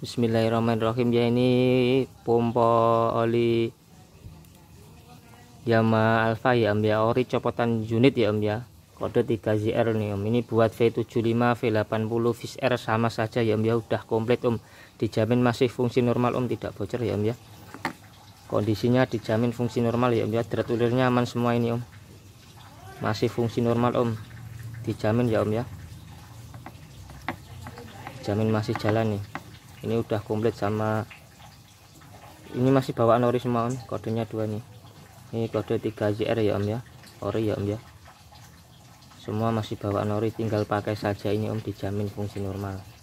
Bismillahirrahmanirrahim ya ini pompa oli Yama Alfa ya Om ya ori copotan unit ya Om ya kode 3ZR nih Om ini buat V75 V80 VR sama saja ya Om ya udah komplit Om dijamin masih fungsi normal Om tidak bocor ya Om ya kondisinya dijamin fungsi normal ya Om ya drat ulirnya aman semua ini Om masih fungsi normal Om dijamin ya Om ya jamin masih jalan nih ini udah komplit sama ini masih bawaan ori semua om kodenya dua nih ini kode 3JR ya om ya ori ya om ya semua masih bawaan ori tinggal pakai saja ini om dijamin fungsi normal